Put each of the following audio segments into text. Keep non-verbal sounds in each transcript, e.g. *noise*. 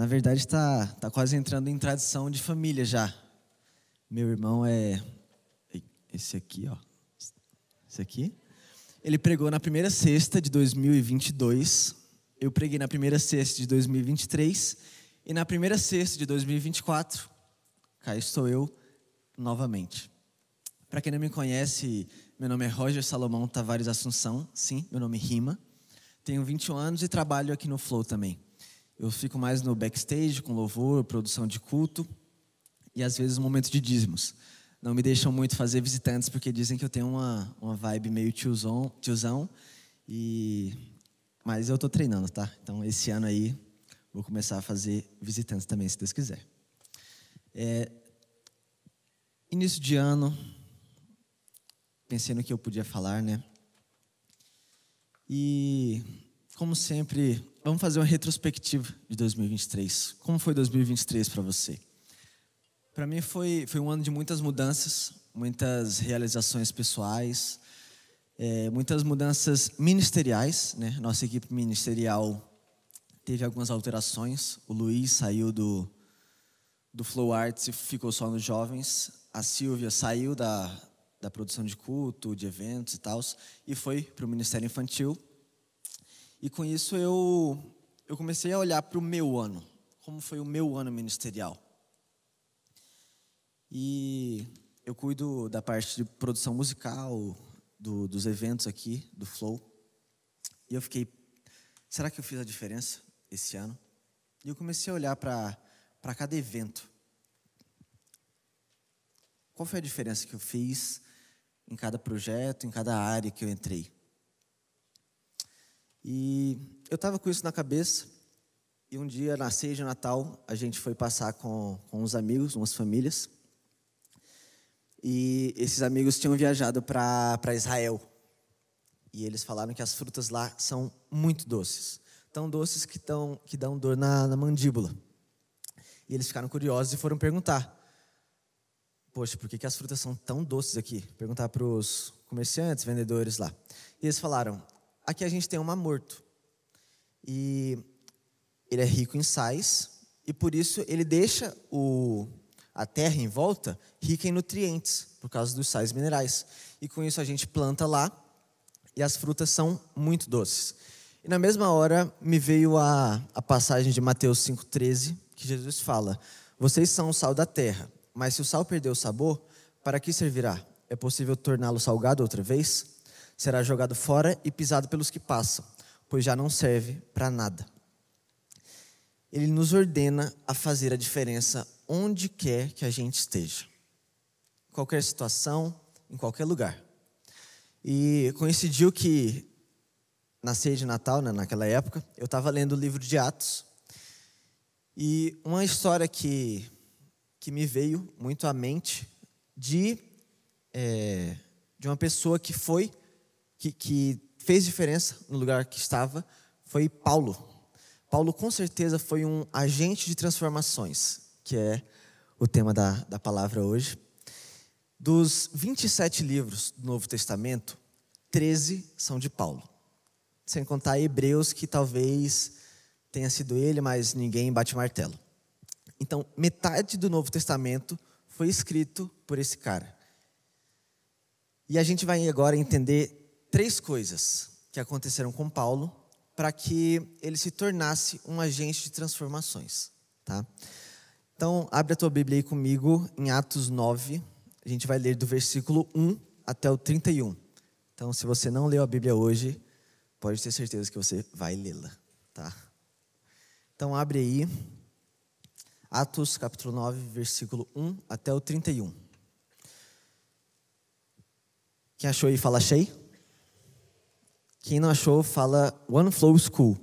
Na verdade, está tá quase entrando em tradição de família já. Meu irmão é esse aqui, ó. Esse aqui. Ele pregou na primeira sexta de 2022. Eu preguei na primeira sexta de 2023 e na primeira sexta de 2024. Cá estou eu novamente. Para quem não me conhece, meu nome é Roger Salomão Tavares Assunção. Sim, meu nome é rima. Tenho 21 anos e trabalho aqui no Flow também eu fico mais no backstage, com louvor, produção de culto e às vezes um momento de dízimos. Não me deixam muito fazer visitantes porque dizem que eu tenho uma, uma vibe meio tiozão, tiozão e mas eu estou treinando, tá? Então esse ano aí vou começar a fazer visitantes também, se Deus quiser. É, início de ano, pensei no que eu podia falar, né? E como sempre, vamos fazer uma retrospectiva de 2023. Como foi 2023 para você? Para mim foi, foi um ano de muitas mudanças, muitas realizações pessoais, é, muitas mudanças ministeriais. Né? Nossa equipe ministerial teve algumas alterações. O Luiz saiu do, do Flow Arts e ficou só nos jovens. A Silvia saiu da, da produção de culto, de eventos e tal, e foi para o Ministério Infantil. E com isso eu, eu comecei a olhar para o meu ano, como foi o meu ano ministerial. E eu cuido da parte de produção musical, do, dos eventos aqui, do Flow. E eu fiquei, será que eu fiz a diferença esse ano? E eu comecei a olhar para cada evento. Qual foi a diferença que eu fiz em cada projeto, em cada área que eu entrei? E eu estava com isso na cabeça. E um dia, na ceia de Natal, a gente foi passar com, com uns amigos, umas famílias. E esses amigos tinham viajado para Israel. E eles falaram que as frutas lá são muito doces. Tão doces que, tão, que dão dor na, na mandíbula. E eles ficaram curiosos e foram perguntar. Poxa, por que, que as frutas são tão doces aqui? Perguntar para os comerciantes, vendedores lá. E eles falaram, Aqui a gente tem um morto. E ele é rico em sais, e por isso ele deixa o, a terra em volta rica em nutrientes, por causa dos sais minerais. E com isso a gente planta lá, e as frutas são muito doces. E na mesma hora me veio a, a passagem de Mateus 5,13, que Jesus fala: Vocês são o sal da terra, mas se o sal perdeu o sabor, para que servirá? É possível torná-lo salgado outra vez? será jogado fora e pisado pelos que passam, pois já não serve para nada. Ele nos ordena a fazer a diferença onde quer que a gente esteja, em qualquer situação, em qualquer lugar. E coincidiu que na ceia de Natal, né, naquela época, eu estava lendo o livro de Atos. E uma história que, que me veio muito à mente de, é, de uma pessoa que foi que, que fez diferença no lugar que estava foi Paulo. Paulo, com certeza, foi um agente de transformações, que é o tema da, da palavra hoje. Dos 27 livros do Novo Testamento, 13 são de Paulo. Sem contar Hebreus, que talvez tenha sido ele, mas ninguém bate martelo. Então, metade do Novo Testamento foi escrito por esse cara. E a gente vai agora entender três coisas que aconteceram com Paulo para que ele se tornasse um agente de transformações, tá? Então, abre a tua Bíblia aí comigo em Atos 9. A gente vai ler do versículo 1 até o 31. Então, se você não leu a Bíblia hoje, pode ter certeza que você vai lê-la, tá? Então, abre aí Atos capítulo 9, versículo 1 até o 31. Quem achou aí, fala cheio. Quem não achou, fala One Flow School.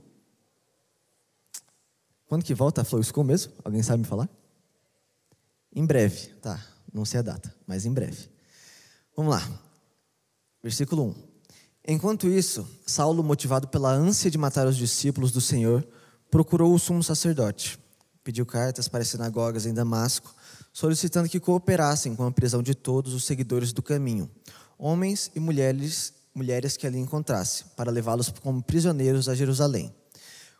Quando que volta a Flow School mesmo? Alguém sabe me falar? Em breve, tá. Não sei a data, mas em breve. Vamos lá. Versículo 1. Enquanto isso, Saulo, motivado pela ânsia de matar os discípulos do Senhor, procurou o sumo sacerdote. Pediu cartas para as sinagogas em Damasco, solicitando que cooperassem com a prisão de todos os seguidores do caminho, homens e mulheres mulheres que ali encontrasse, para levá-los como prisioneiros a Jerusalém.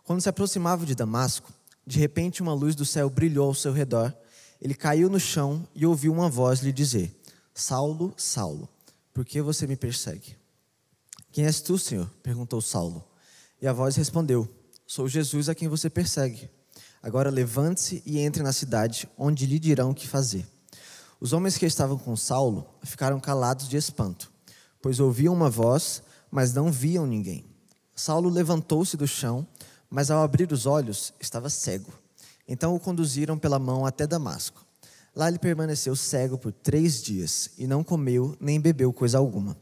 Quando se aproximava de Damasco, de repente uma luz do céu brilhou ao seu redor. Ele caiu no chão e ouviu uma voz lhe dizer: Saulo, Saulo, por que você me persegue? Quem és tu, Senhor? perguntou Saulo. E a voz respondeu: Sou Jesus a quem você persegue. Agora levante-se e entre na cidade, onde lhe dirão o que fazer. Os homens que estavam com Saulo ficaram calados de espanto pois ouviam uma voz, mas não viam ninguém. Saulo levantou-se do chão, mas ao abrir os olhos estava cego. Então o conduziram pela mão até Damasco. Lá ele permaneceu cego por três dias e não comeu nem bebeu coisa alguma.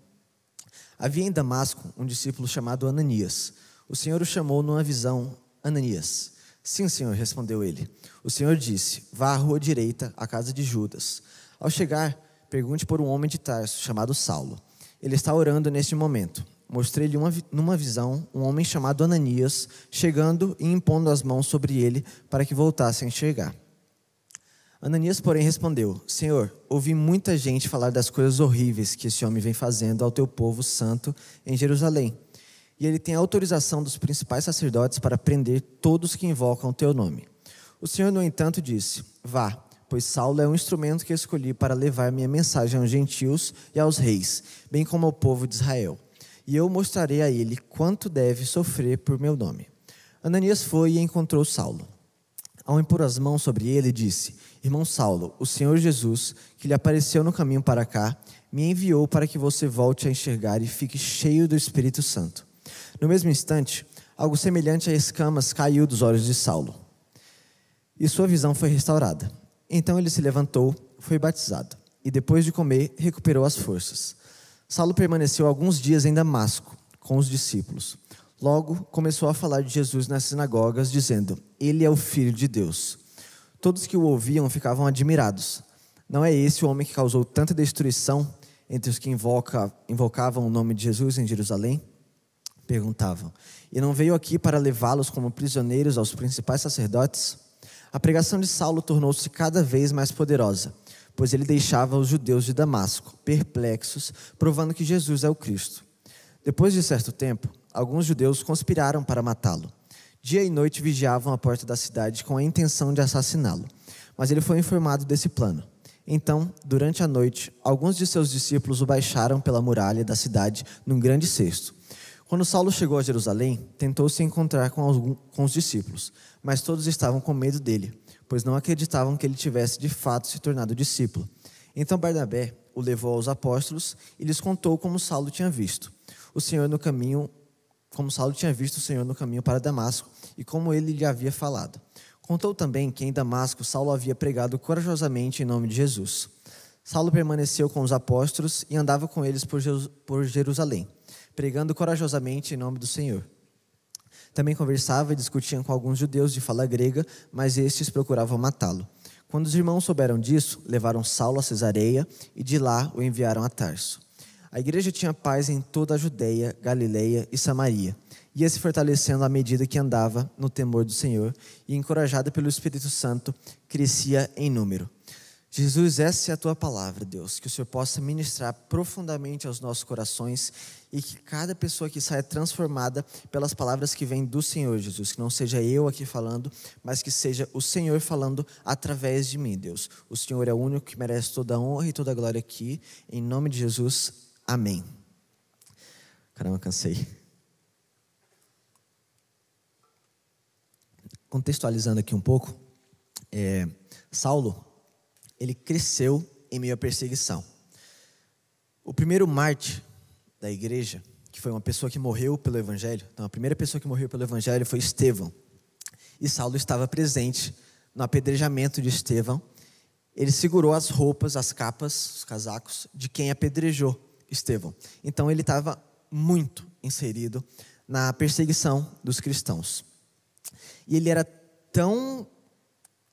Havia em Damasco um discípulo chamado Ananias. O Senhor o chamou numa visão: Ananias. Sim, Senhor, respondeu ele. O Senhor disse: Vá à rua direita, à casa de Judas. Ao chegar, pergunte por um homem de Tarso chamado Saulo. Ele está orando neste momento. Mostrei-lhe numa visão um homem chamado Ananias chegando e impondo as mãos sobre ele para que voltasse a enxergar. Ananias, porém, respondeu: Senhor, ouvi muita gente falar das coisas horríveis que esse homem vem fazendo ao teu povo santo em Jerusalém. E ele tem autorização dos principais sacerdotes para prender todos que invocam o teu nome. O Senhor, no entanto, disse: Vá, pois Saulo é um instrumento que escolhi para levar minha mensagem aos gentios e aos reis, bem como ao povo de Israel. E eu mostrarei a ele quanto deve sofrer por meu nome. Ananias foi e encontrou Saulo. Ao impor as mãos sobre ele, disse: Irmão Saulo, o Senhor Jesus, que lhe apareceu no caminho para cá, me enviou para que você volte a enxergar e fique cheio do Espírito Santo. No mesmo instante, algo semelhante a escamas caiu dos olhos de Saulo. E sua visão foi restaurada. Então ele se levantou, foi batizado, e depois de comer, recuperou as forças. Saulo permaneceu alguns dias em Damasco, com os discípulos. Logo começou a falar de Jesus nas sinagogas, dizendo: Ele é o Filho de Deus. Todos que o ouviam ficavam admirados. Não é esse o homem que causou tanta destruição entre os que invoca, invocavam o nome de Jesus em Jerusalém? Perguntavam. E não veio aqui para levá-los como prisioneiros aos principais sacerdotes? A pregação de Saulo tornou-se cada vez mais poderosa, pois ele deixava os judeus de Damasco perplexos, provando que Jesus é o Cristo. Depois de certo tempo, alguns judeus conspiraram para matá-lo. Dia e noite vigiavam a porta da cidade com a intenção de assassiná-lo, mas ele foi informado desse plano. Então, durante a noite, alguns de seus discípulos o baixaram pela muralha da cidade num grande cesto. Quando Saulo chegou a Jerusalém, tentou se encontrar com, os discípulos, mas todos estavam com medo dele, pois não acreditavam que ele tivesse de fato se tornado discípulo. Então Barnabé o levou aos apóstolos e lhes contou como Saulo tinha visto o Senhor no caminho, como Saulo tinha visto o Senhor no caminho para Damasco e como ele lhe havia falado. Contou também que em Damasco Saulo havia pregado corajosamente em nome de Jesus. Saulo permaneceu com os apóstolos e andava com eles por Jerusalém, pregando corajosamente em nome do Senhor. Também conversava e discutia com alguns judeus de fala grega, mas estes procuravam matá-lo. Quando os irmãos souberam disso, levaram Saulo a Cesareia e de lá o enviaram a Tarso. A igreja tinha paz em toda a Judeia, Galileia e Samaria. Ia se fortalecendo à medida que andava no temor do Senhor e, encorajada pelo Espírito Santo, crescia em número. Jesus, essa é a tua palavra, Deus, que o Senhor possa ministrar profundamente aos nossos corações e que cada pessoa que saia transformada pelas palavras que vêm do Senhor Jesus, que não seja eu aqui falando, mas que seja o Senhor falando através de mim, Deus. O Senhor é o único que merece toda a honra e toda a glória aqui, em nome de Jesus. Amém. Caramba, cansei. Contextualizando aqui um pouco, é, Saulo, ele cresceu em meio à perseguição. O primeiro Marte da igreja, que foi uma pessoa que morreu pelo evangelho. Então, a primeira pessoa que morreu pelo evangelho foi Estevão. E Saulo estava presente no apedrejamento de Estevão. Ele segurou as roupas, as capas, os casacos de quem apedrejou Estevão. Então ele estava muito inserido na perseguição dos cristãos. E ele era tão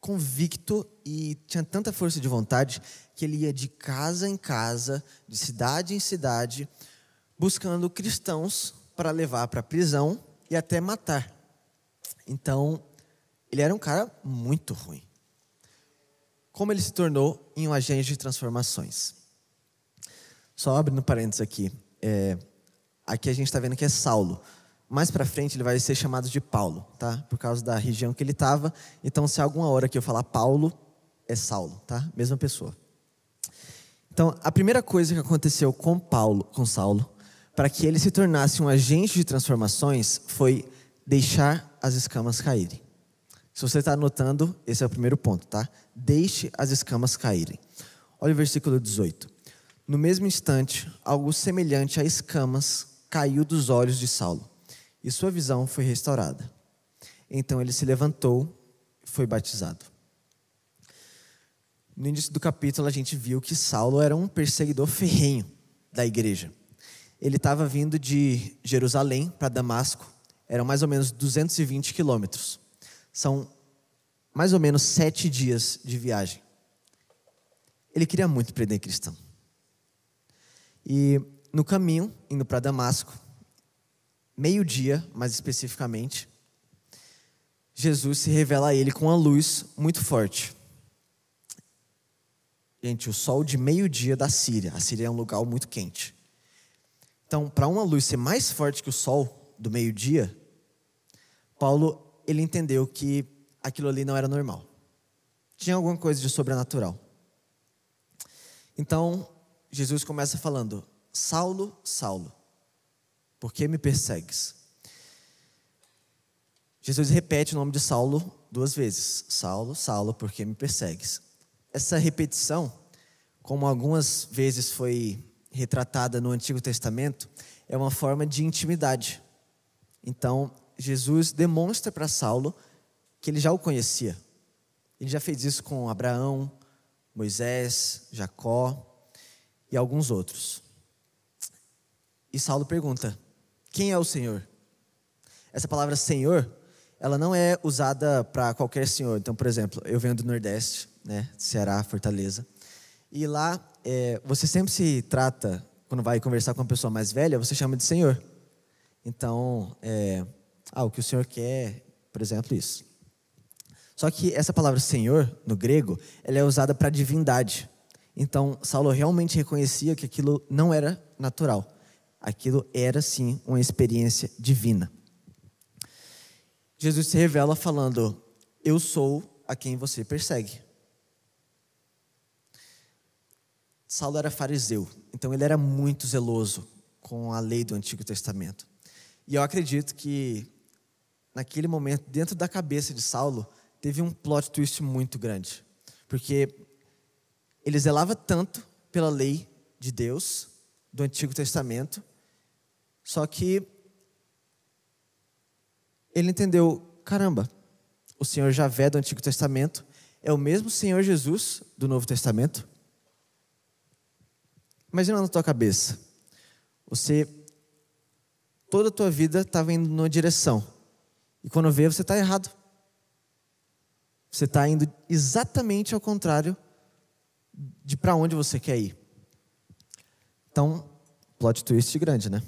convicto e tinha tanta força de vontade que ele ia de casa em casa, de cidade em cidade, buscando cristãos para levar para a prisão e até matar. Então, ele era um cara muito ruim. Como ele se tornou em um agente de transformações? Só abrindo parênteses aqui. É, aqui a gente está vendo que é Saulo. Mais para frente ele vai ser chamado de Paulo, tá? Por causa da região que ele estava. Então, se alguma hora que eu falar Paulo, é Saulo, tá? Mesma pessoa. Então, a primeira coisa que aconteceu com Paulo, com Saulo, para que ele se tornasse um agente de transformações foi deixar as escamas caírem. Se você está anotando, esse é o primeiro ponto, tá? Deixe as escamas caírem. Olha o versículo 18. No mesmo instante, algo semelhante a escamas caiu dos olhos de Saulo, e sua visão foi restaurada. Então ele se levantou e foi batizado. No início do capítulo, a gente viu que Saulo era um perseguidor ferrenho da igreja. Ele estava vindo de Jerusalém para Damasco, eram mais ou menos 220 quilômetros. São mais ou menos sete dias de viagem. Ele queria muito prender cristão. E no caminho, indo para Damasco, meio-dia, mais especificamente, Jesus se revela a ele com uma luz muito forte. Gente, o sol de meio-dia da Síria. A Síria é um lugar muito quente. Então, para uma luz ser mais forte que o sol do meio-dia, Paulo ele entendeu que aquilo ali não era normal. Tinha alguma coisa de sobrenatural. Então, Jesus começa falando: Saulo, Saulo, por que me persegues? Jesus repete o nome de Saulo duas vezes: Saulo, Saulo, por que me persegues? Essa repetição, como algumas vezes foi retratada no Antigo Testamento é uma forma de intimidade. Então, Jesus demonstra para Saulo que ele já o conhecia. Ele já fez isso com Abraão, Moisés, Jacó e alguns outros. E Saulo pergunta: Quem é o Senhor? Essa palavra Senhor, ela não é usada para qualquer senhor. Então, por exemplo, eu venho do Nordeste, né, Ceará, Fortaleza, e lá é, você sempre se trata, quando vai conversar com uma pessoa mais velha, você chama de Senhor. Então, é, ah, o que o Senhor quer, por exemplo, isso. Só que essa palavra Senhor, no grego, ela é usada para divindade. Então, Saulo realmente reconhecia que aquilo não era natural. Aquilo era, sim, uma experiência divina. Jesus se revela falando: Eu sou a quem você persegue. Saulo era fariseu, então ele era muito zeloso com a lei do Antigo Testamento. E eu acredito que, naquele momento, dentro da cabeça de Saulo, teve um plot twist muito grande. Porque ele zelava tanto pela lei de Deus, do Antigo Testamento, só que ele entendeu: caramba, o Senhor Javé do Antigo Testamento é o mesmo Senhor Jesus do Novo Testamento. Imagina na tua cabeça. Você, toda a tua vida estava indo numa direção. E quando vê, você está errado. Você está indo exatamente ao contrário de para onde você quer ir. Então, plot twist grande, né?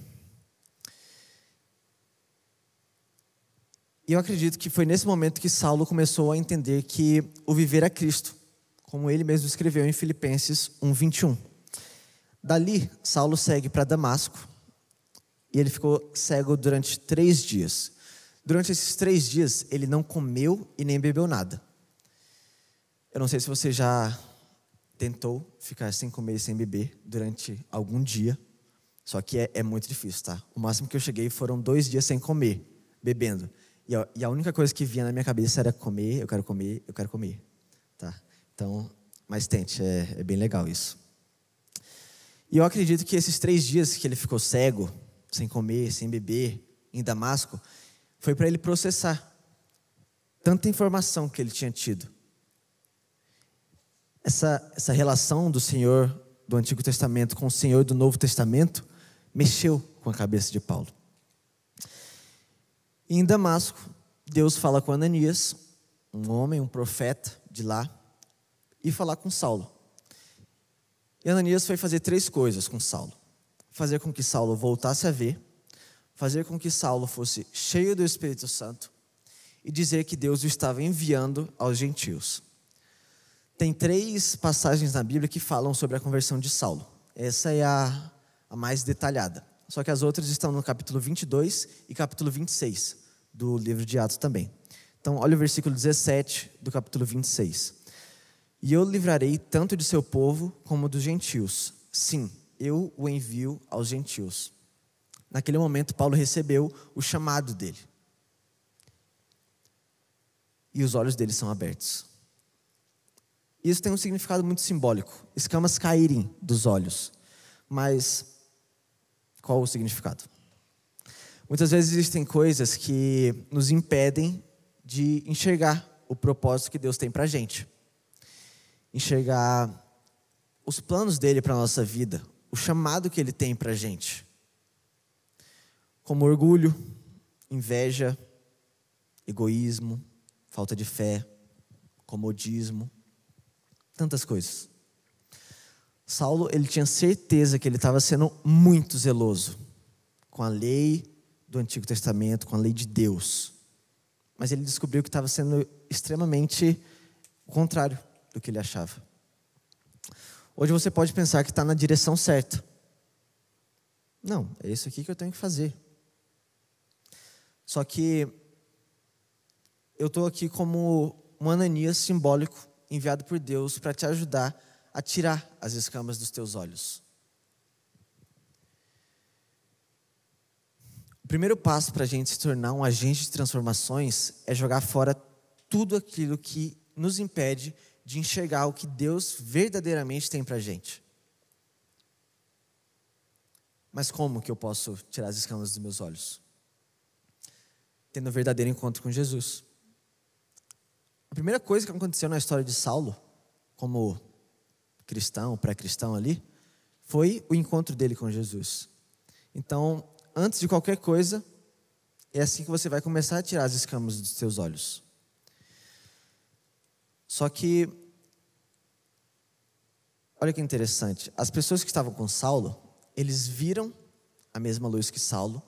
E eu acredito que foi nesse momento que Saulo começou a entender que o viver é Cristo, como ele mesmo escreveu em Filipenses 21. Dali, Saulo segue para Damasco e ele ficou cego durante três dias. Durante esses três dias, ele não comeu e nem bebeu nada. Eu não sei se você já tentou ficar sem comer e sem beber durante algum dia, só que é, é muito difícil, tá? O máximo que eu cheguei foram dois dias sem comer, bebendo. E a, e a única coisa que vinha na minha cabeça era comer, eu quero comer, eu quero comer, tá? Então, mas tente, é, é bem legal isso. E eu acredito que esses três dias que ele ficou cego, sem comer, sem beber, em Damasco, foi para ele processar tanta informação que ele tinha tido. Essa, essa relação do Senhor do Antigo Testamento com o Senhor do Novo Testamento mexeu com a cabeça de Paulo. E em Damasco, Deus fala com Ananias, um homem, um profeta de lá, e falar com Saulo. E Ananias foi fazer três coisas com Saulo: fazer com que Saulo voltasse a ver, fazer com que Saulo fosse cheio do Espírito Santo e dizer que Deus o estava enviando aos gentios. Tem três passagens na Bíblia que falam sobre a conversão de Saulo. Essa é a, a mais detalhada. Só que as outras estão no capítulo 22 e capítulo 26 do livro de Atos também. Então, olha o versículo 17 do capítulo 26. E eu livrarei tanto de seu povo como dos gentios. Sim, eu o envio aos gentios. Naquele momento, Paulo recebeu o chamado dele. E os olhos dele são abertos. Isso tem um significado muito simbólico: escamas caírem dos olhos. Mas qual o significado? Muitas vezes existem coisas que nos impedem de enxergar o propósito que Deus tem para a gente enxergar os planos dele para a nossa vida, o chamado que ele tem para a gente. Como orgulho, inveja, egoísmo, falta de fé, comodismo, tantas coisas. Saulo, ele tinha certeza que ele estava sendo muito zeloso com a lei do Antigo Testamento, com a lei de Deus. Mas ele descobriu que estava sendo extremamente o contrário do que ele achava. Hoje você pode pensar que está na direção certa. Não, é isso aqui que eu tenho que fazer. Só que eu estou aqui como um Ananias simbólico enviado por Deus para te ajudar a tirar as escamas dos teus olhos. O primeiro passo para a gente se tornar um agente de transformações é jogar fora tudo aquilo que nos impede de enxergar o que Deus verdadeiramente tem para gente. Mas como que eu posso tirar as escamas dos meus olhos? Tendo um verdadeiro encontro com Jesus. A primeira coisa que aconteceu na história de Saulo, como cristão, pré-cristão ali, foi o encontro dele com Jesus. Então, antes de qualquer coisa, é assim que você vai começar a tirar as escamas dos seus olhos. Só que, olha que interessante, as pessoas que estavam com Saulo, eles viram a mesma luz que Saulo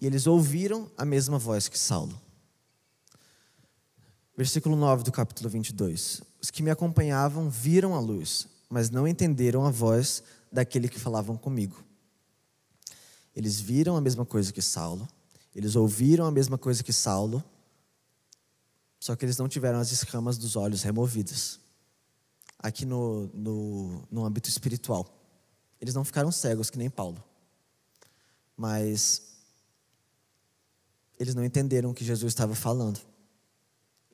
e eles ouviram a mesma voz que Saulo. Versículo 9 do capítulo 22. Os que me acompanhavam viram a luz, mas não entenderam a voz daquele que falavam comigo. Eles viram a mesma coisa que Saulo, eles ouviram a mesma coisa que Saulo, só que eles não tiveram as escamas dos olhos removidas. Aqui no, no, no âmbito espiritual. Eles não ficaram cegos que nem Paulo. Mas eles não entenderam o que Jesus estava falando.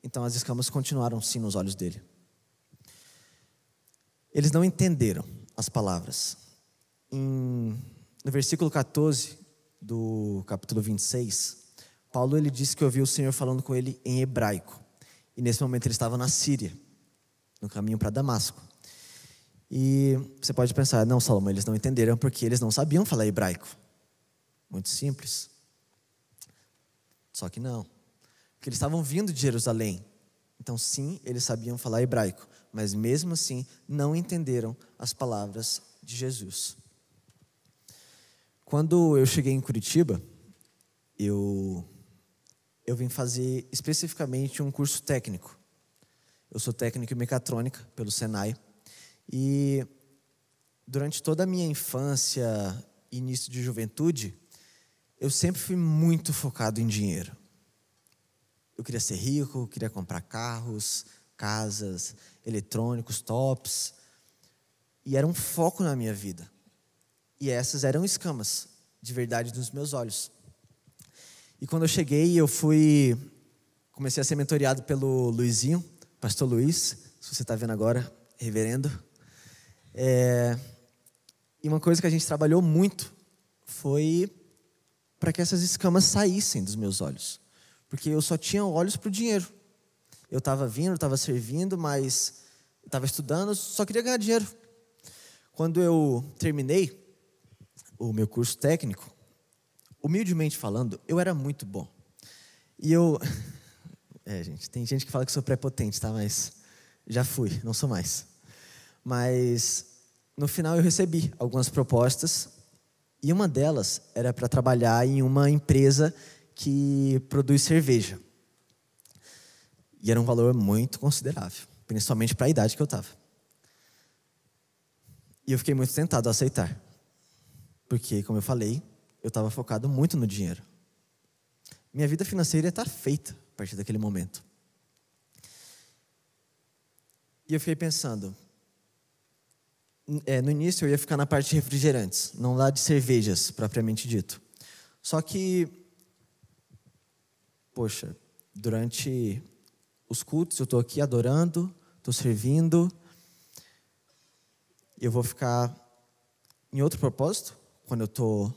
Então as escamas continuaram sim nos olhos dele. Eles não entenderam as palavras. Em, no versículo 14 do capítulo 26, Paulo ele disse que ouviu o Senhor falando com ele em hebraico. E nesse momento ele estava na Síria, no caminho para Damasco. E você pode pensar, não, Salomão, eles não entenderam porque eles não sabiam falar hebraico. Muito simples. Só que não. Porque eles estavam vindo de Jerusalém. Então, sim, eles sabiam falar hebraico. Mas mesmo assim, não entenderam as palavras de Jesus. Quando eu cheguei em Curitiba, eu eu vim fazer especificamente um curso técnico. Eu sou técnico em mecatrônica pelo Senai e durante toda a minha infância, início de juventude, eu sempre fui muito focado em dinheiro. Eu queria ser rico, queria comprar carros, casas, eletrônicos, tops. E era um foco na minha vida. E essas eram escamas, de verdade, nos meus olhos. E quando eu cheguei, eu fui. Comecei a ser mentoreado pelo Luizinho, pastor Luiz, se você está vendo agora, reverendo. É, e uma coisa que a gente trabalhou muito foi para que essas escamas saíssem dos meus olhos. Porque eu só tinha olhos para o dinheiro. Eu estava vindo, estava servindo, mas estava estudando, só queria ganhar dinheiro. Quando eu terminei o meu curso técnico, humildemente falando, eu era muito bom. E eu. *laughs* É, gente, tem gente que fala que sou prepotente, tá? Mas já fui, não sou mais. Mas no final eu recebi algumas propostas e uma delas era para trabalhar em uma empresa que produz cerveja. E era um valor muito considerável, principalmente para a idade que eu estava. E eu fiquei muito tentado a aceitar. Porque, como eu falei, eu estava focado muito no dinheiro. Minha vida financeira está feita a partir daquele momento. E eu fiquei pensando. É, no início eu ia ficar na parte de refrigerantes, não lá de cervejas, propriamente dito. Só que, poxa, durante os cultos eu estou aqui adorando, estou servindo. Eu vou ficar em outro propósito quando eu estou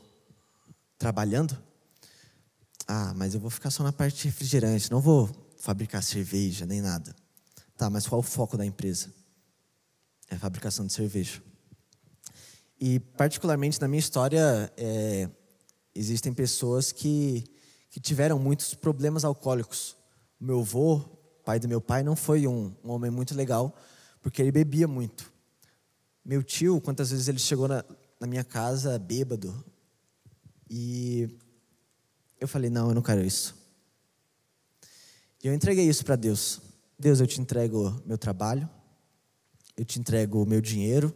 trabalhando? Ah, mas eu vou ficar só na parte de refrigerante, não vou fabricar cerveja nem nada. Tá, mas qual é o foco da empresa? É a fabricação de cerveja. E, particularmente, na minha história, é, existem pessoas que, que tiveram muitos problemas alcoólicos. O meu avô, pai do meu pai, não foi um, um homem muito legal, porque ele bebia muito. Meu tio, quantas vezes ele chegou na, na minha casa bêbado, e eu falei: não, eu não quero isso. E eu entreguei isso para Deus. Deus, eu te entrego meu trabalho, eu te entrego o meu dinheiro,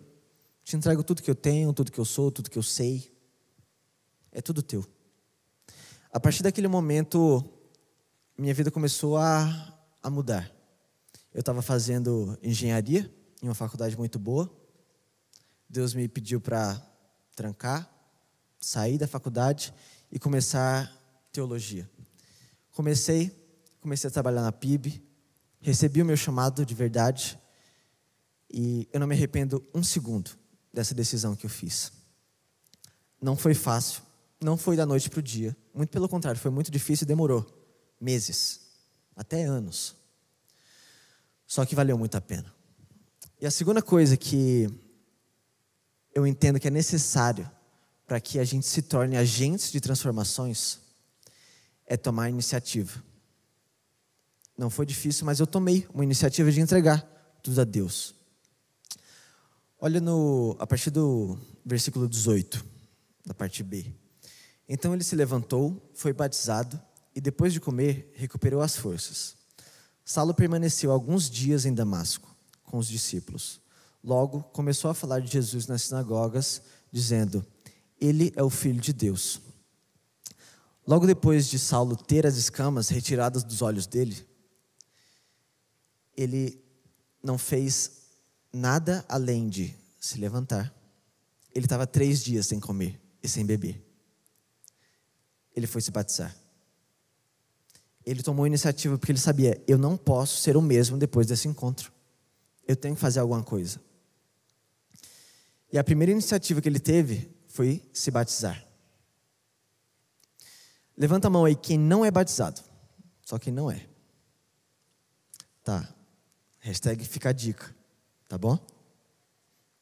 te entrego tudo que eu tenho, tudo que eu sou, tudo que eu sei. É tudo teu. A partir daquele momento, minha vida começou a, a mudar. Eu estava fazendo engenharia em uma faculdade muito boa. Deus me pediu para trancar sair da faculdade e começar teologia. Comecei, comecei a trabalhar na PIB, recebi o meu chamado de verdade e eu não me arrependo um segundo dessa decisão que eu fiz. Não foi fácil, não foi da noite para o dia, muito pelo contrário, foi muito difícil e demorou meses, até anos. Só que valeu muito a pena. E a segunda coisa que eu entendo que é necessário para que a gente se torne agentes de transformações é tomar iniciativa. Não foi difícil, mas eu tomei uma iniciativa de entregar tudo a Deus. Olha no, a partir do versículo 18, da parte B. Então ele se levantou, foi batizado e depois de comer, recuperou as forças. Saulo permaneceu alguns dias em Damasco com os discípulos. Logo começou a falar de Jesus nas sinagogas, dizendo: ele é o Filho de Deus. Logo depois de Saulo ter as escamas retiradas dos olhos dele, ele não fez nada além de se levantar. Ele estava três dias sem comer e sem beber. Ele foi se batizar. Ele tomou iniciativa porque ele sabia: eu não posso ser o mesmo depois desse encontro. Eu tenho que fazer alguma coisa. E a primeira iniciativa que ele teve foi se batizar. Levanta a mão aí quem não é batizado. Só quem não é. Tá. Hashtag fica a dica, tá bom?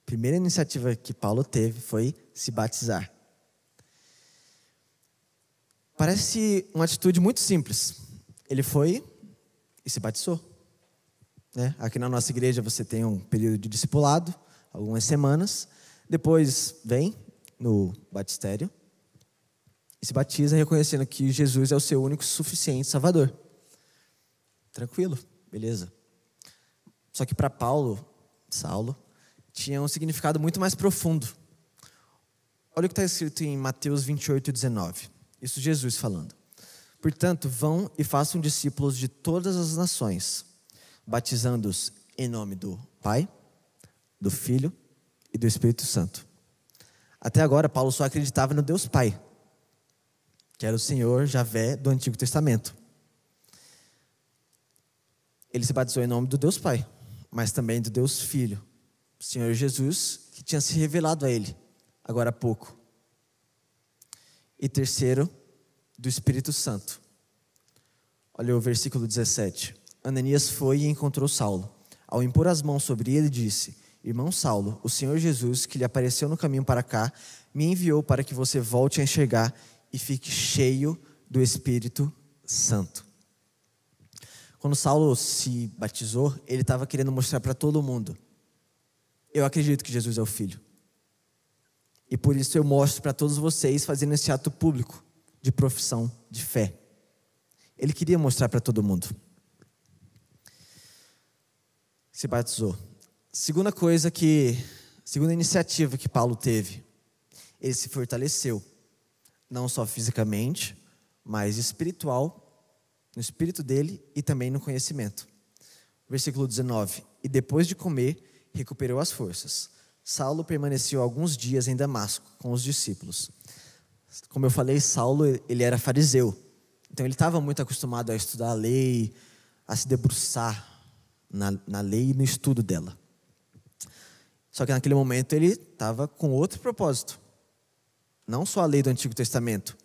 Primeira iniciativa que Paulo teve foi se batizar. Parece uma atitude muito simples. Ele foi e se batizou. Né? Aqui na nossa igreja você tem um período de discipulado, algumas semanas. Depois vem, no batistério e se batiza reconhecendo que Jesus é o seu único suficiente Salvador. Tranquilo, beleza. Só que para Paulo, Saulo, tinha um significado muito mais profundo. Olha o que está escrito em Mateus 28, 19. Isso Jesus falando. Portanto, vão e façam discípulos de todas as nações, batizando-os em nome do Pai, do Filho e do Espírito Santo até agora, Paulo só acreditava no Deus Pai, que era o Senhor Javé do Antigo Testamento. Ele se batizou em nome do Deus Pai, mas também do Deus Filho, o Senhor Jesus, que tinha se revelado a ele agora há pouco. E terceiro, do Espírito Santo. Olha o versículo 17. Ananias foi e encontrou Saulo. Ao impor as mãos sobre ele, disse: Irmão Saulo, o Senhor Jesus, que lhe apareceu no caminho para cá, me enviou para que você volte a enxergar e fique cheio do Espírito Santo. Quando Saulo se batizou, ele estava querendo mostrar para todo mundo: eu acredito que Jesus é o Filho. E por isso eu mostro para todos vocês fazendo esse ato público de profissão de fé. Ele queria mostrar para todo mundo. Se batizou, Segunda coisa que, segunda iniciativa que Paulo teve, ele se fortaleceu, não só fisicamente, mas espiritual, no espírito dele e também no conhecimento. Versículo 19: E depois de comer, recuperou as forças. Saulo permaneceu alguns dias em Damasco com os discípulos. Como eu falei, Saulo ele era fariseu, então ele estava muito acostumado a estudar a lei, a se debruçar na, na lei e no estudo dela. Só que naquele momento ele estava com outro propósito. Não só a lei do Antigo Testamento.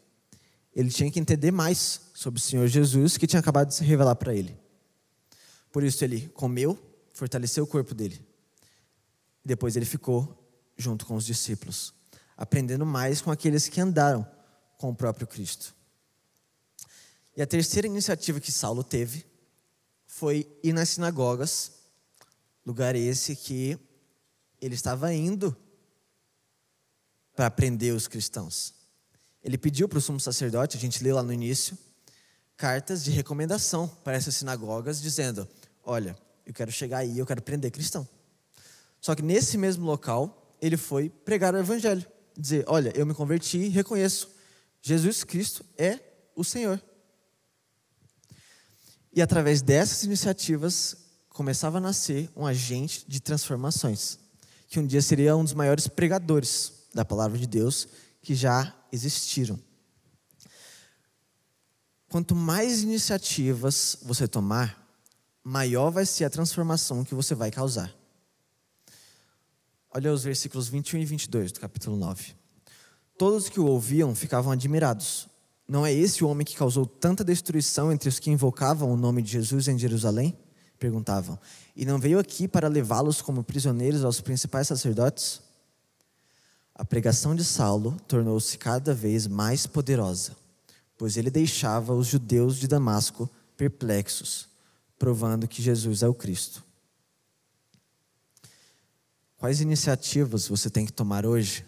Ele tinha que entender mais sobre o Senhor Jesus que tinha acabado de se revelar para ele. Por isso ele comeu, fortaleceu o corpo dele. Depois ele ficou junto com os discípulos, aprendendo mais com aqueles que andaram com o próprio Cristo. E a terceira iniciativa que Saulo teve foi ir nas sinagogas, lugar esse que ele estava indo para prender os cristãos. Ele pediu para o sumo sacerdote, a gente lê lá no início, cartas de recomendação para essas sinagogas, dizendo: Olha, eu quero chegar aí, eu quero prender cristão. Só que nesse mesmo local, ele foi pregar o evangelho, dizer: Olha, eu me converti, reconheço, Jesus Cristo é o Senhor. E através dessas iniciativas começava a nascer um agente de transformações que um dia seria um dos maiores pregadores da palavra de Deus que já existiram. Quanto mais iniciativas você tomar, maior vai ser a transformação que você vai causar. Olha os versículos 21 e 22 do capítulo 9. Todos que o ouviam ficavam admirados. Não é esse o homem que causou tanta destruição entre os que invocavam o nome de Jesus em Jerusalém? Perguntavam: E não veio aqui para levá-los como prisioneiros aos principais sacerdotes? A pregação de Saulo tornou-se cada vez mais poderosa, pois ele deixava os judeus de Damasco perplexos, provando que Jesus é o Cristo. Quais iniciativas você tem que tomar hoje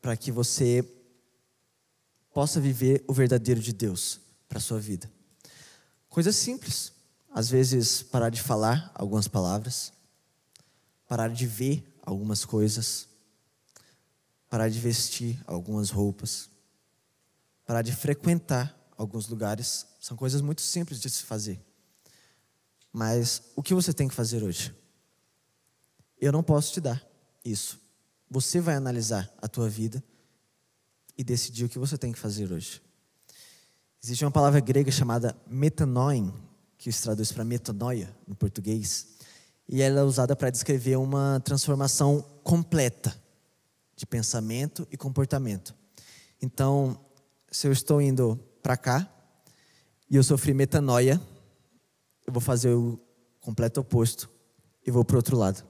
para que você possa viver o verdadeiro de Deus para a sua vida? Coisas simples. Às vezes, parar de falar algumas palavras, parar de ver algumas coisas, parar de vestir algumas roupas, parar de frequentar alguns lugares. São coisas muito simples de se fazer. Mas o que você tem que fazer hoje? Eu não posso te dar isso. Você vai analisar a tua vida e decidir o que você tem que fazer hoje. Existe uma palavra grega chamada metanoin, que se traduz para metanoia no português, e ela é usada para descrever uma transformação completa de pensamento e comportamento. Então, se eu estou indo para cá e eu sofri metanoia, eu vou fazer o completo oposto e vou para o outro lado.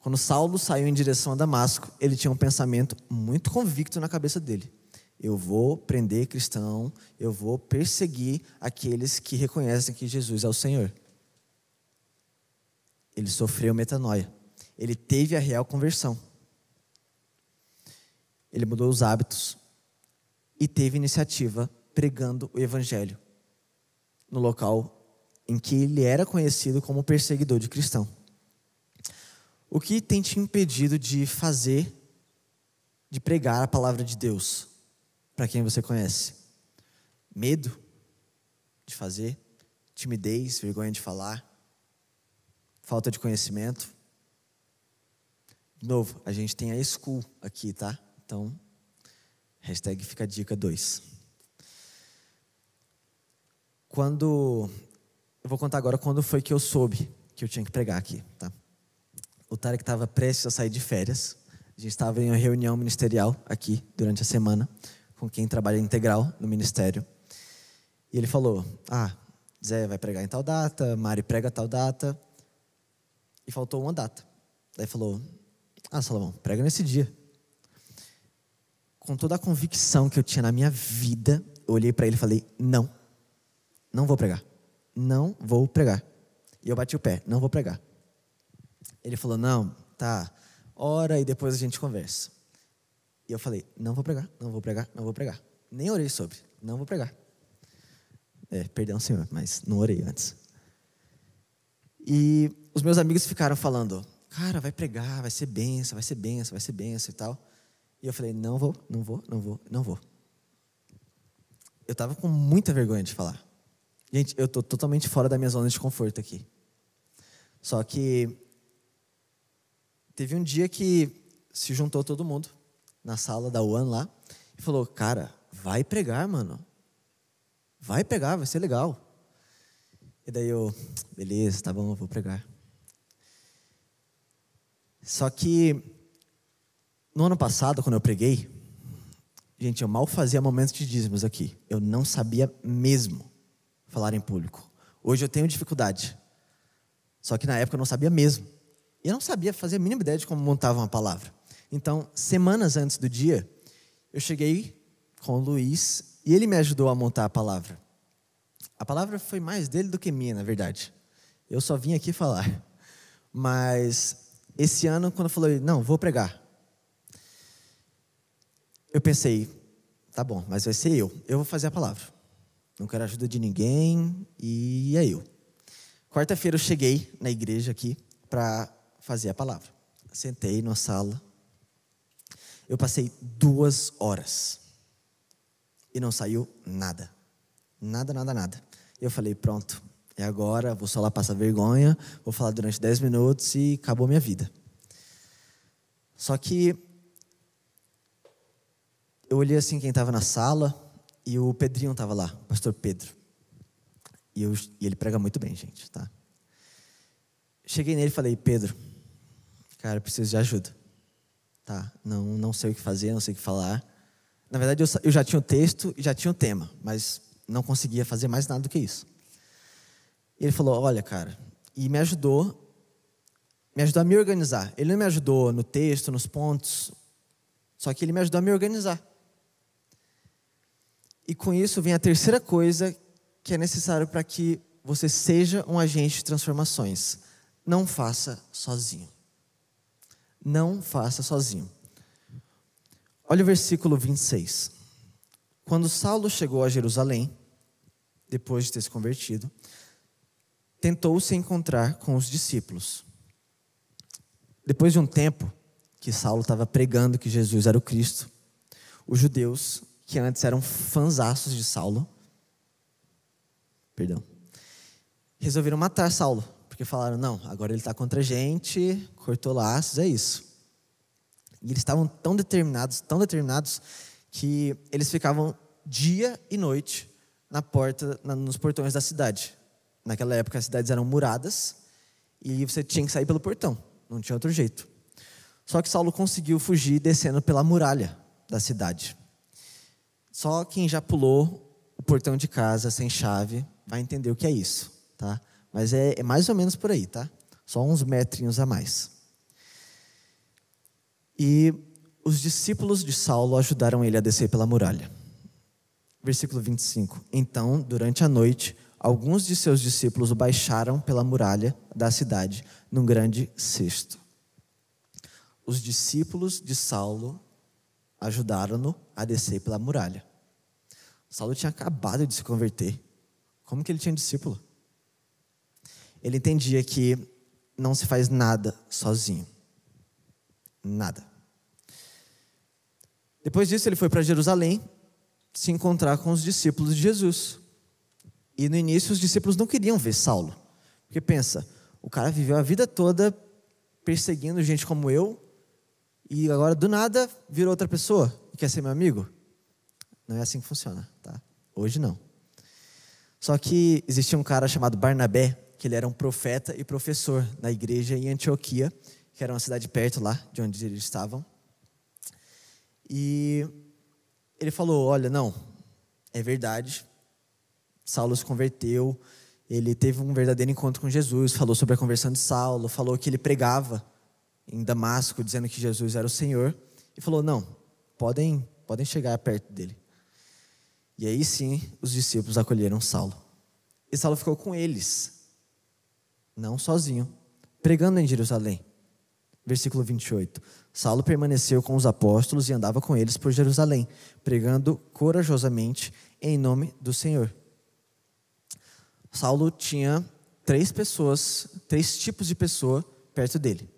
Quando Saulo saiu em direção a Damasco, ele tinha um pensamento muito convicto na cabeça dele. Eu vou prender cristão, eu vou perseguir aqueles que reconhecem que Jesus é o Senhor. Ele sofreu metanoia. Ele teve a real conversão. Ele mudou os hábitos e teve iniciativa pregando o evangelho no local em que ele era conhecido como perseguidor de cristão. O que tem te impedido de fazer, de pregar a palavra de Deus? para quem você conhece. Medo de fazer, timidez, vergonha de falar, falta de conhecimento. De novo, a gente tem a school aqui, tá? Então, hashtag fica a dica 2. Quando. Eu vou contar agora quando foi que eu soube que eu tinha que pregar aqui, tá? O Tarek estava prestes a sair de férias. A gente estava em uma reunião ministerial aqui durante a semana com quem trabalha integral no ministério. E ele falou: Ah, Zé vai pregar em tal data, Mari prega tal data. E faltou uma data. Daí falou: Ah, Salomão, prega nesse dia. Com toda a convicção que eu tinha na minha vida, eu olhei para ele e falei: Não, não vou pregar. Não vou pregar. E eu bati o pé: Não vou pregar. Ele falou: Não, tá, ora e depois a gente conversa. E eu falei: não vou pregar, não vou pregar, não vou pregar. Nem orei sobre, não vou pregar. É, perdão, senhor, mas não orei antes. E os meus amigos ficaram falando: cara, vai pregar, vai ser benção, vai ser benção, vai ser benção e tal. E eu falei: não vou, não vou, não vou, não vou. Eu estava com muita vergonha de falar. Gente, eu estou totalmente fora da minha zona de conforto aqui. Só que teve um dia que se juntou todo mundo na sala da One lá e falou: Cara, vai pregar, mano. Vai pregar, vai ser legal. E daí eu, beleza, tá bom, eu vou pregar. Só que no ano passado, quando eu preguei, gente, eu mal fazia momentos de dízimos aqui. Eu não sabia mesmo falar em público. Hoje eu tenho dificuldade. Só que na época eu não sabia mesmo. E eu não sabia fazer a mínima ideia de como montava uma palavra. Então, semanas antes do dia, eu cheguei com o Luiz e ele me ajudou a montar a palavra. A palavra foi mais dele do que minha, na verdade. Eu só vim aqui falar. Mas esse ano, quando eu falei, não, vou pregar, eu pensei, tá bom, mas vai ser eu. Eu vou fazer a palavra. Não quero ajuda de ninguém e é eu. Quarta-feira eu cheguei na igreja aqui para fazer a palavra. Sentei na sala, eu passei duas horas e não saiu nada. Nada, nada, nada. E eu falei, pronto, é agora, vou só lá passar vergonha, vou falar durante dez minutos e acabou minha vida. Só que eu olhei assim quem estava na sala e o Pedrinho estava lá, o pastor Pedro. E, eu, e ele prega muito bem, gente, tá? Cheguei nele e falei, Pedro, cara, preciso de ajuda tá, não, não sei o que fazer, não sei o que falar. Na verdade, eu, eu já tinha o texto e já tinha o tema, mas não conseguia fazer mais nada do que isso. E ele falou: Olha, cara, e me ajudou, me ajudou a me organizar. Ele não me ajudou no texto, nos pontos, só que ele me ajudou a me organizar. E com isso vem a terceira coisa que é necessário para que você seja um agente de transformações. Não faça sozinho. Não faça sozinho. Olha o versículo 26. Quando Saulo chegou a Jerusalém, depois de ter se convertido, tentou se encontrar com os discípulos. Depois de um tempo que Saulo estava pregando que Jesus era o Cristo, os judeus, que antes eram fanzaços de Saulo, perdão, resolveram matar Saulo. Porque falaram: não, agora ele está contra a gente, cortou laços, é isso. E eles estavam tão determinados, tão determinados, que eles ficavam dia e noite na porta, na, nos portões da cidade. Naquela época as cidades eram muradas e você tinha que sair pelo portão, não tinha outro jeito. Só que Saulo conseguiu fugir descendo pela muralha da cidade. Só quem já pulou o portão de casa sem chave vai entender o que é isso, tá? Mas é, é mais ou menos por aí, tá? Só uns metrinhos a mais. E os discípulos de Saulo ajudaram ele a descer pela muralha. Versículo 25. Então, durante a noite, alguns de seus discípulos o baixaram pela muralha da cidade num grande cesto. Os discípulos de Saulo ajudaram-no a descer pela muralha. Saulo tinha acabado de se converter. Como que ele tinha discípulo? Ele entendia que não se faz nada sozinho. Nada. Depois disso, ele foi para Jerusalém se encontrar com os discípulos de Jesus. E no início, os discípulos não queriam ver Saulo. Porque pensa, o cara viveu a vida toda perseguindo gente como eu, e agora do nada virou outra pessoa e quer ser meu amigo? Não é assim que funciona, tá? Hoje não. Só que existia um cara chamado Barnabé, que ele era um profeta e professor na igreja em Antioquia, que era uma cidade perto lá de onde eles estavam. E ele falou: Olha, não, é verdade. Saulo se converteu, ele teve um verdadeiro encontro com Jesus, falou sobre a conversão de Saulo, falou que ele pregava em Damasco, dizendo que Jesus era o Senhor, e falou: Não, podem, podem chegar perto dele. E aí sim, os discípulos acolheram Saulo. E Saulo ficou com eles não sozinho, pregando em Jerusalém. Versículo 28. Saulo permaneceu com os apóstolos e andava com eles por Jerusalém, pregando corajosamente em nome do Senhor. Saulo tinha três pessoas, três tipos de pessoa perto dele.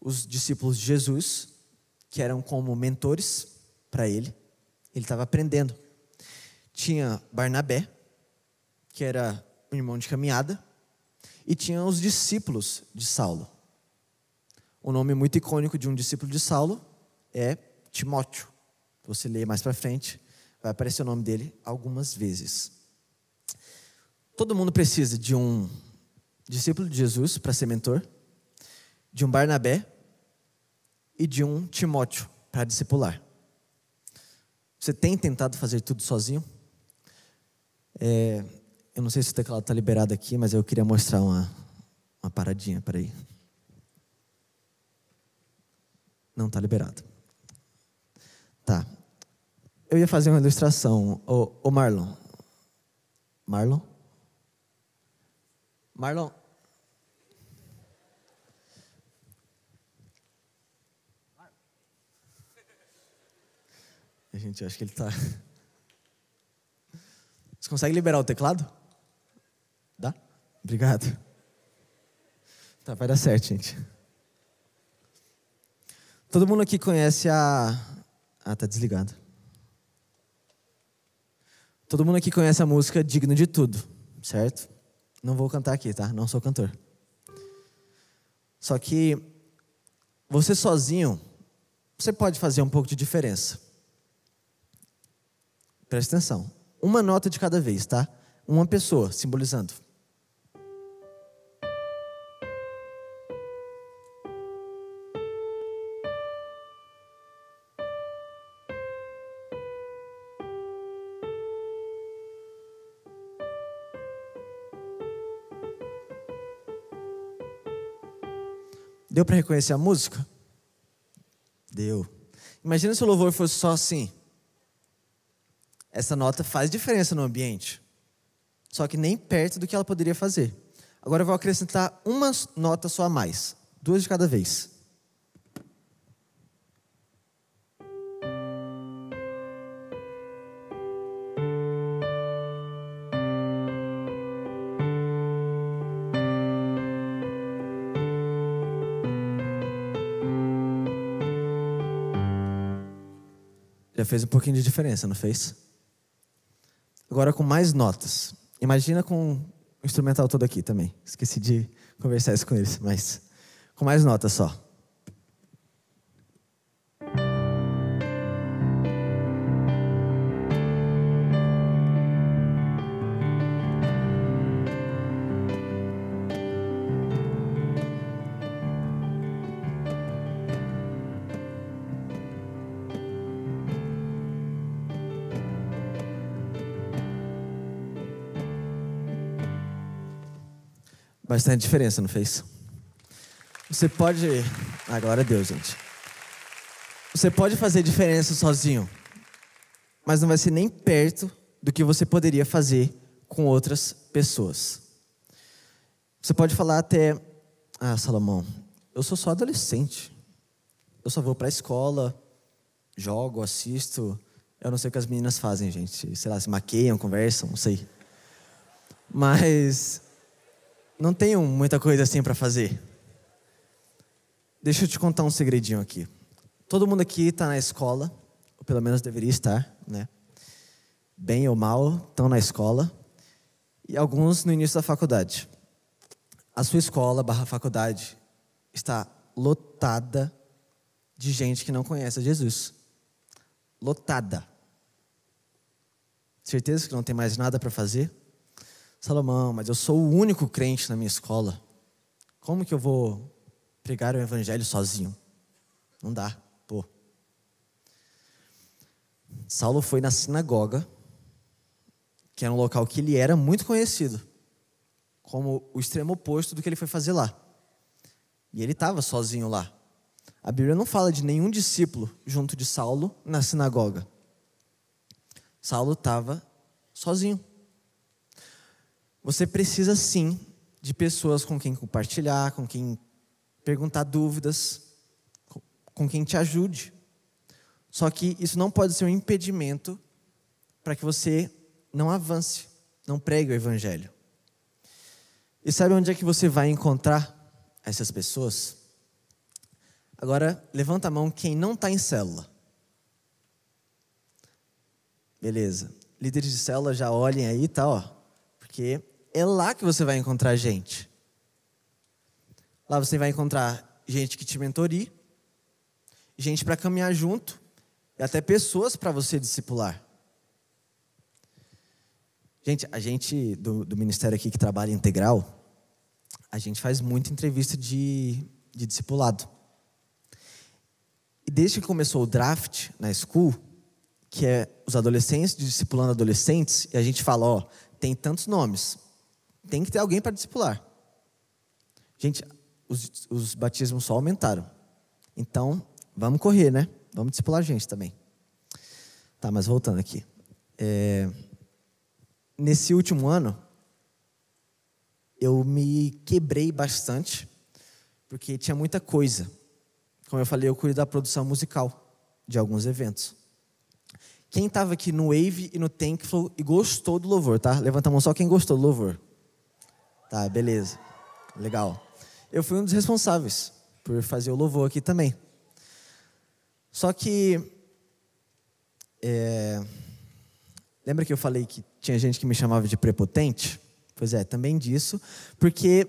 Os discípulos de Jesus, que eram como mentores para ele, ele estava aprendendo. Tinha Barnabé, que era um irmão de caminhada, e tinha os discípulos de Saulo. O nome muito icônico de um discípulo de Saulo é Timóteo. Você lê mais para frente, vai aparecer o nome dele algumas vezes. Todo mundo precisa de um discípulo de Jesus para ser mentor, de um Barnabé e de um Timóteo para discipular. Você tem tentado fazer tudo sozinho? É, eu não sei se o teclado está liberado aqui, mas eu queria mostrar uma, uma paradinha, peraí. Não está liberado. Tá. Eu ia fazer uma ilustração. O, o Marlon. Marlon? Marlon? A gente acha que ele está. Você consegue liberar o teclado? Obrigado. Tá, vai dar certo, gente. Todo mundo aqui conhece a. Ah, tá desligado. Todo mundo aqui conhece a música Digno de Tudo, certo? Não vou cantar aqui, tá? Não sou cantor. Só que você sozinho, você pode fazer um pouco de diferença. Presta atenção. Uma nota de cada vez, tá? Uma pessoa simbolizando. Deu para reconhecer a música? Deu. Imagina se o louvor fosse só assim. Essa nota faz diferença no ambiente. Só que nem perto do que ela poderia fazer. Agora eu vou acrescentar uma nota só a mais, duas de cada vez. fez um pouquinho de diferença, não fez? Agora com mais notas. Imagina com o instrumental todo aqui também. Esqueci de conversar isso com eles, mas com mais notas só. bastante diferença, não fez? Você pode. Ah, glória a Deus, gente. Você pode fazer diferença sozinho, mas não vai ser nem perto do que você poderia fazer com outras pessoas. Você pode falar até: Ah, Salomão, eu sou só adolescente. Eu só vou para a escola, jogo, assisto. Eu não sei o que as meninas fazem, gente. Sei lá, se maqueiam, conversam, não sei. Mas não tenho muita coisa assim para fazer. Deixa eu te contar um segredinho aqui. Todo mundo aqui está na escola, ou pelo menos deveria estar, né? Bem ou mal, estão na escola. E alguns no início da faculdade. A sua escola barra faculdade está lotada de gente que não conhece a Jesus. Lotada. Certeza que não tem mais nada para fazer? Salomão, mas eu sou o único crente na minha escola. Como que eu vou pregar o evangelho sozinho? Não dá, pô. Saulo foi na sinagoga, que era um local que ele era muito conhecido, como o extremo oposto do que ele foi fazer lá. E ele estava sozinho lá. A Bíblia não fala de nenhum discípulo junto de Saulo na sinagoga. Saulo estava sozinho. Você precisa sim de pessoas com quem compartilhar, com quem perguntar dúvidas, com quem te ajude. Só que isso não pode ser um impedimento para que você não avance, não pregue o evangelho. E sabe onde é que você vai encontrar essas pessoas? Agora, levanta a mão quem não está em célula. Beleza. Líderes de célula já olhem aí, tá? Ó, porque é lá que você vai encontrar gente. Lá você vai encontrar gente que te mentorie, gente para caminhar junto e até pessoas para você discipular. Gente, a gente do, do, ministério aqui que trabalha integral, a gente faz muita entrevista de, de discipulado. E desde que começou o draft na school, que é os adolescentes discipulando adolescentes, e a gente fala, ó, tem tantos nomes, tem que ter alguém para discipular. Gente, os, os batismos só aumentaram. Então, vamos correr, né? Vamos discipular gente também. Tá, mas voltando aqui. É, nesse último ano, eu me quebrei bastante, porque tinha muita coisa. Como eu falei, eu cuido da produção musical de alguns eventos. Quem estava aqui no Wave e no Tankflow e gostou do louvor, tá? Levanta a mão só quem gostou do louvor. Tá, beleza. Legal. Eu fui um dos responsáveis por fazer o louvor aqui também. Só que. É... Lembra que eu falei que tinha gente que me chamava de prepotente? Pois é, também disso, porque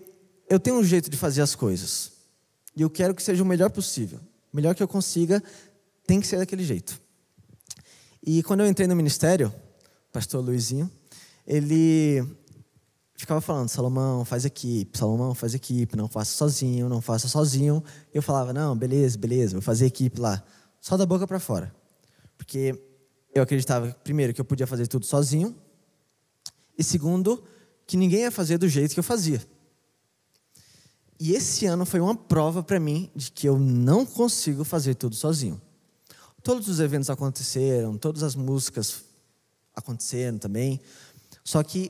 eu tenho um jeito de fazer as coisas. E eu quero que seja o melhor possível. O melhor que eu consiga tem que ser daquele jeito. E quando eu entrei no ministério, pastor Luizinho, ele ficava falando, Salomão, faz equipe, Salomão, faz equipe, não faça sozinho, não faça sozinho. Eu falava, não, beleza, beleza, vou fazer equipe lá. Só da boca para fora. Porque eu acreditava, primeiro, que eu podia fazer tudo sozinho, e segundo, que ninguém ia fazer do jeito que eu fazia. E esse ano foi uma prova para mim de que eu não consigo fazer tudo sozinho. Todos os eventos aconteceram, todas as músicas aconteceram também. Só que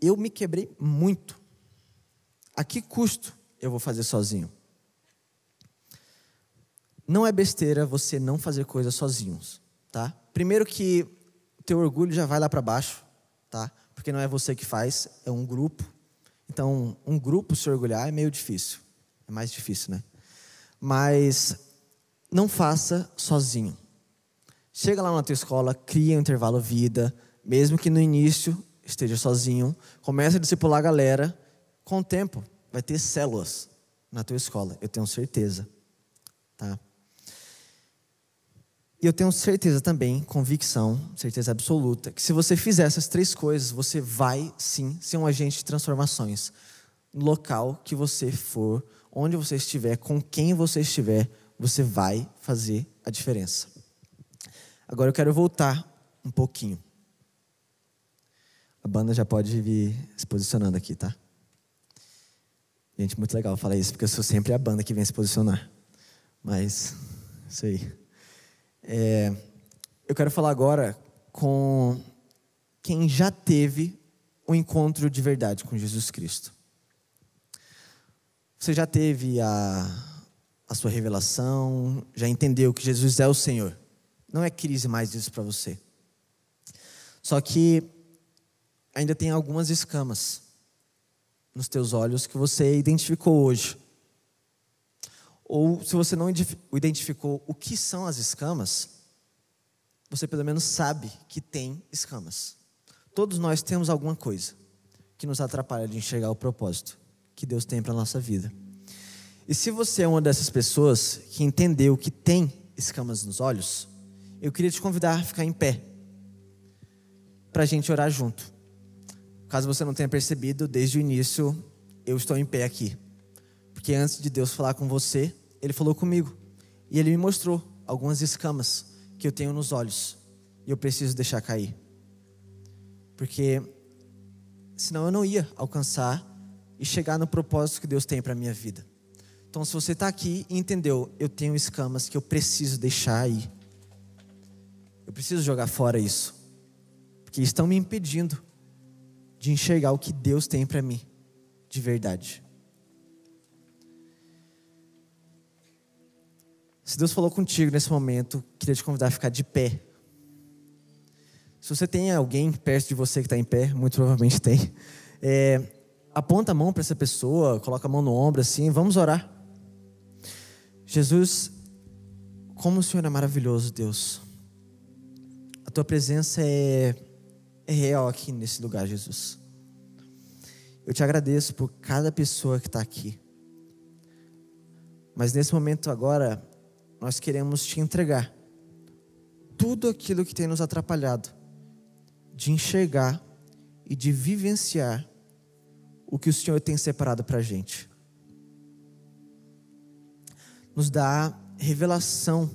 eu me quebrei muito. A que custo eu vou fazer sozinho? Não é besteira você não fazer coisas sozinhos, tá? Primeiro que o teu orgulho já vai lá para baixo, tá? Porque não é você que faz, é um grupo. Então, um grupo se orgulhar é meio difícil. É mais difícil, né? Mas não faça sozinho. Chega lá na tua escola, cria um intervalo vida, mesmo que no início esteja sozinho. Comece a discipular a galera. Com o tempo, vai ter células na tua escola, eu tenho certeza. Tá? E eu tenho certeza também, convicção, certeza absoluta, que se você fizer essas três coisas, você vai sim ser um agente de transformações. No local que você for, onde você estiver, com quem você estiver, você vai fazer a diferença. Agora eu quero voltar um pouquinho. A banda já pode vir se posicionando aqui, tá? Gente, muito legal falar isso, porque eu sou sempre a banda que vem se posicionar. Mas, isso aí. É, eu quero falar agora com quem já teve um encontro de verdade com Jesus Cristo. Você já teve a, a sua revelação, já entendeu que Jesus é o Senhor. Não é crise mais disso para você. Só que ainda tem algumas escamas nos teus olhos que você identificou hoje. Ou se você não identificou o que são as escamas, você pelo menos sabe que tem escamas. Todos nós temos alguma coisa que nos atrapalha de enxergar o propósito que Deus tem para a nossa vida. E se você é uma dessas pessoas que entendeu que tem escamas nos olhos, eu queria te convidar a ficar em pé para a gente orar junto. Caso você não tenha percebido, desde o início eu estou em pé aqui. Porque antes de Deus falar com você, ele falou comigo. E ele me mostrou algumas escamas que eu tenho nos olhos. E eu preciso deixar cair. Porque senão eu não ia alcançar e chegar no propósito que Deus tem para minha vida. Então, se você está aqui e entendeu, eu tenho escamas que eu preciso deixar aí. Eu preciso jogar fora isso. Porque estão me impedindo de enxergar o que Deus tem para mim, de verdade. Se Deus falou contigo nesse momento, queria te convidar a ficar de pé. Se você tem alguém perto de você que está em pé, muito provavelmente tem, é, aponta a mão para essa pessoa, coloca a mão no ombro assim, vamos orar. Jesus, como o Senhor é maravilhoso, Deus. A tua presença é é real aqui nesse lugar, Jesus. Eu te agradeço por cada pessoa que está aqui. Mas nesse momento agora, nós queremos te entregar tudo aquilo que tem nos atrapalhado de enxergar e de vivenciar o que o Senhor tem separado para a gente. Nos dá revelação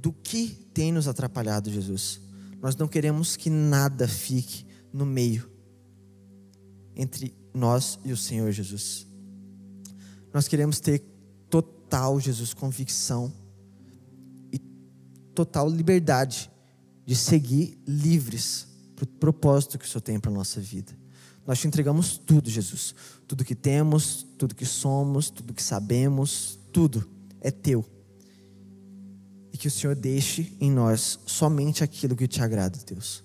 do que tem nos atrapalhado, Jesus. Nós não queremos que nada fique no meio entre nós e o Senhor Jesus. Nós queremos ter total, Jesus, convicção e total liberdade de seguir livres para o propósito que o Senhor tem para a nossa vida. Nós te entregamos tudo, Jesus. Tudo que temos, tudo que somos, tudo que sabemos, tudo é teu que o Senhor deixe em nós somente aquilo que te agrada, Deus.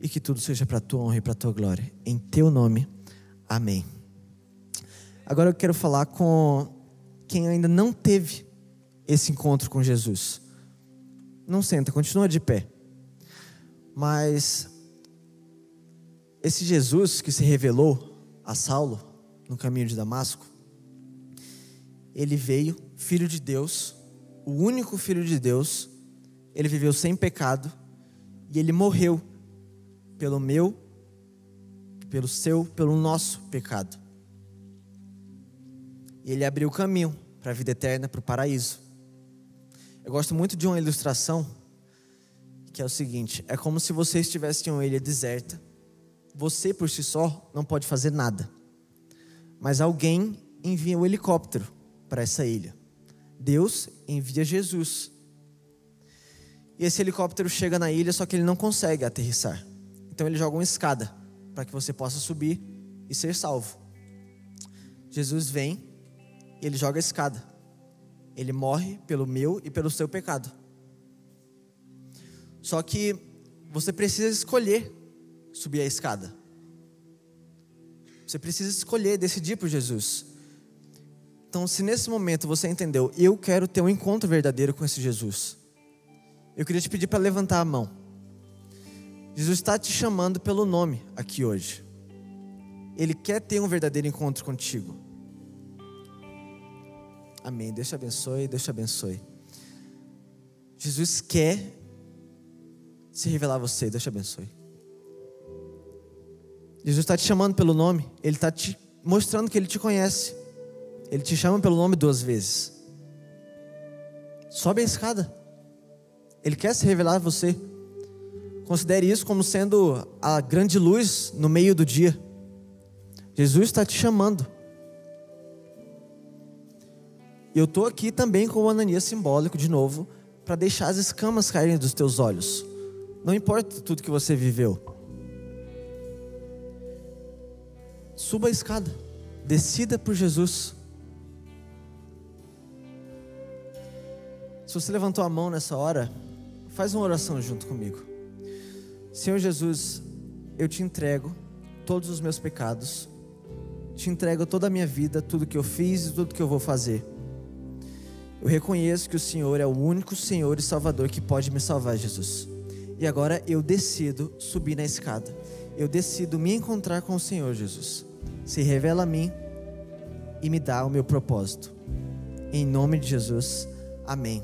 E que tudo seja para a tua honra e para a tua glória. Em teu nome. Amém. Agora eu quero falar com quem ainda não teve esse encontro com Jesus. Não senta, continua de pé. Mas esse Jesus que se revelou a Saulo no caminho de Damasco, ele veio, filho de Deus, o único Filho de Deus, ele viveu sem pecado e ele morreu pelo meu, pelo seu, pelo nosso pecado. E ele abriu o caminho para a vida eterna, para o paraíso. Eu gosto muito de uma ilustração que é o seguinte: é como se você estivesse em uma ilha deserta. Você por si só não pode fazer nada, mas alguém envia um helicóptero para essa ilha. Deus envia Jesus. E esse helicóptero chega na ilha, só que ele não consegue aterrissar. Então ele joga uma escada para que você possa subir e ser salvo. Jesus vem, ele joga a escada. Ele morre pelo meu e pelo seu pecado. Só que você precisa escolher subir a escada. Você precisa escolher, decidir por Jesus. Então, se nesse momento você entendeu, eu quero ter um encontro verdadeiro com esse Jesus, eu queria te pedir para levantar a mão. Jesus está te chamando pelo nome aqui hoje. Ele quer ter um verdadeiro encontro contigo. Amém. Deus te abençoe, Deus te abençoe. Jesus quer se revelar a você, Deus te abençoe. Jesus está te chamando pelo nome, Ele está te mostrando que Ele te conhece. Ele te chama pelo nome duas vezes. Sobe a escada. Ele quer se revelar a você. Considere isso como sendo a grande luz no meio do dia. Jesus está te chamando. Eu estou aqui também com o Ananias simbólico de novo, para deixar as escamas caírem dos teus olhos. Não importa tudo que você viveu. Suba a escada, descida por Jesus. Se você levantou a mão nessa hora, faz uma oração junto comigo. Senhor Jesus, eu te entrego todos os meus pecados, te entrego toda a minha vida, tudo que eu fiz e tudo que eu vou fazer. Eu reconheço que o Senhor é o único Senhor e Salvador que pode me salvar, Jesus. E agora eu decido subir na escada. Eu decido me encontrar com o Senhor, Jesus. Se revela a mim e me dá o meu propósito. Em nome de Jesus. Amém.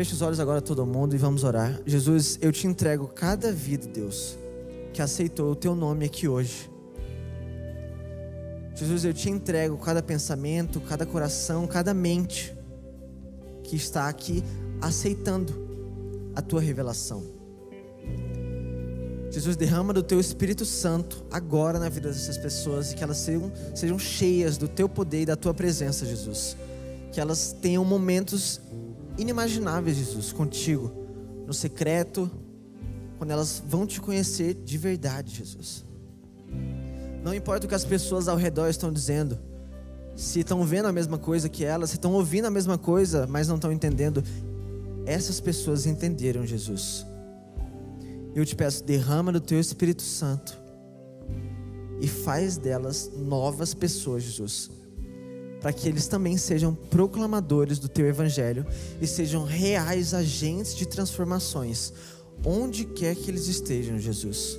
Feche os olhos agora todo mundo e vamos orar. Jesus, eu te entrego cada vida, Deus, que aceitou o teu nome aqui hoje. Jesus, eu te entrego cada pensamento, cada coração, cada mente que está aqui aceitando a tua revelação. Jesus, derrama do teu Espírito Santo agora na vida dessas pessoas e que elas sejam, sejam cheias do teu poder e da tua presença, Jesus. Que elas tenham momentos inimagináveis, Jesus, contigo, no secreto, quando elas vão te conhecer de verdade, Jesus. Não importa o que as pessoas ao redor estão dizendo, se estão vendo a mesma coisa que elas, se estão ouvindo a mesma coisa, mas não estão entendendo, essas pessoas entenderam, Jesus. Eu te peço, derrama do teu Espírito Santo e faz delas novas pessoas, Jesus para que eles também sejam proclamadores do teu evangelho e sejam reais agentes de transformações, onde quer que eles estejam, Jesus.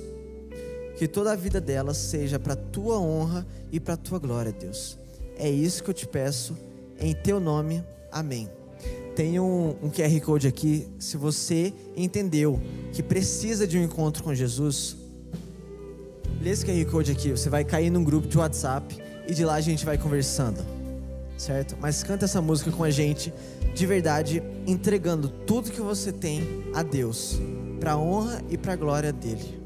Que toda a vida delas seja para tua honra e para tua glória, Deus. É isso que eu te peço, em teu nome. Amém. Tem um, um QR Code aqui. Se você entendeu que precisa de um encontro com Jesus, lê esse QR Code aqui. Você vai cair num grupo de WhatsApp e de lá a gente vai conversando certo? Mas canta essa música com a gente, de verdade, entregando tudo que você tem a Deus, para honra e para glória dele.